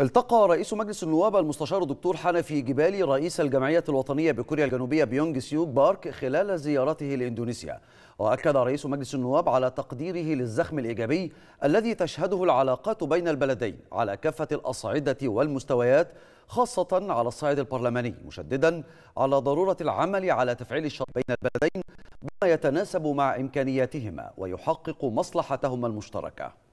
التقى رئيس مجلس النواب المستشار الدكتور حنفي جبالي رئيس الجمعية الوطنية بكوريا الجنوبية بيونج سيوك بارك خلال زيارته لإندونيسيا وأكد رئيس مجلس النواب على تقديره للزخم الإيجابي الذي تشهده العلاقات بين البلدين على كافة الأصعدة والمستويات خاصة على الصعيد البرلماني مشددا على ضرورة العمل على تفعيل الشرط بين البلدين بما يتناسب مع إمكانياتهما ويحقق مصلحتهما المشتركة